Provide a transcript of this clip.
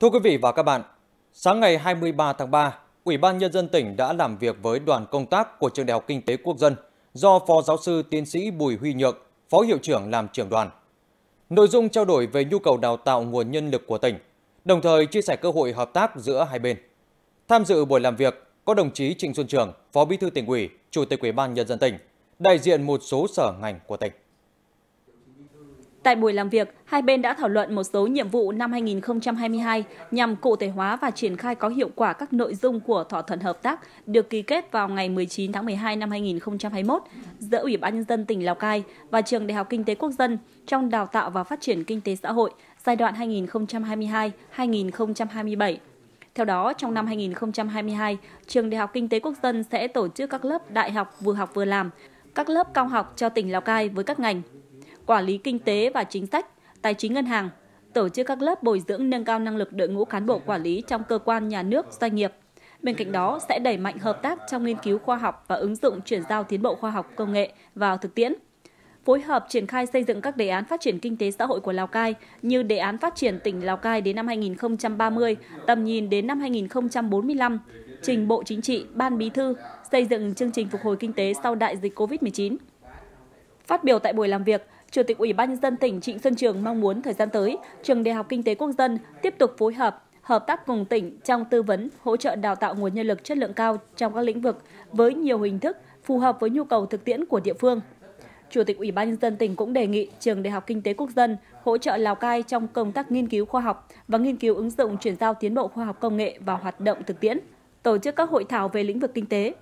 Thưa quý vị và các bạn, sáng ngày 23 tháng 3, Ủy ban Nhân dân tỉnh đã làm việc với đoàn công tác của Trường Đại học Kinh tế Quốc dân do Phó Giáo sư Tiến sĩ Bùi Huy Nhượng, Phó Hiệu trưởng làm trưởng đoàn. Nội dung trao đổi về nhu cầu đào tạo nguồn nhân lực của tỉnh, đồng thời chia sẻ cơ hội hợp tác giữa hai bên. Tham dự buổi làm việc có đồng chí Trịnh Xuân Trường, Phó Bí thư tỉnh ủy, Chủ tịch Ủy ban Nhân dân tỉnh, đại diện một số sở ngành của tỉnh. Tại buổi làm việc, hai bên đã thảo luận một số nhiệm vụ năm 2022 nhằm cụ thể hóa và triển khai có hiệu quả các nội dung của thỏa thuận hợp tác được ký kết vào ngày 19 tháng 12 năm 2021 giữa Ủy ban nhân dân tỉnh Lào Cai và Trường Đại học Kinh tế Quốc dân trong đào tạo và phát triển kinh tế xã hội giai đoạn 2022-2027. Theo đó, trong năm 2022, Trường Đại học Kinh tế Quốc dân sẽ tổ chức các lớp đại học vừa học vừa làm, các lớp cao học cho tỉnh Lào Cai với các ngành quản lý kinh tế và chính sách, tài chính ngân hàng, tổ chức các lớp bồi dưỡng nâng cao năng lực đội ngũ cán bộ quản lý trong cơ quan nhà nước, doanh nghiệp. Bên cạnh đó sẽ đẩy mạnh hợp tác trong nghiên cứu khoa học và ứng dụng chuyển giao tiến bộ khoa học công nghệ vào thực tiễn. Phối hợp triển khai xây dựng các đề án phát triển kinh tế xã hội của Lào Cai như đề án phát triển tỉnh Lào Cai đến năm 2030, tầm nhìn đến năm 2045, trình Bộ Chính trị, Ban Bí thư xây dựng chương trình phục hồi kinh tế sau đại dịch COVID-19. Phát biểu tại buổi làm việc, Chủ tịch Ủy ban nhân dân tỉnh Trịnh Xuân Trường mong muốn thời gian tới, Trường Đại học Kinh tế Quốc dân tiếp tục phối hợp hợp tác cùng tỉnh trong tư vấn, hỗ trợ đào tạo nguồn nhân lực chất lượng cao trong các lĩnh vực với nhiều hình thức phù hợp với nhu cầu thực tiễn của địa phương. Chủ tịch Ủy ban nhân dân tỉnh cũng đề nghị Trường Đại học Kinh tế Quốc dân hỗ trợ Lào Cai trong công tác nghiên cứu khoa học và nghiên cứu ứng dụng chuyển giao tiến bộ khoa học công nghệ vào hoạt động thực tiễn, tổ chức các hội thảo về lĩnh vực kinh tế.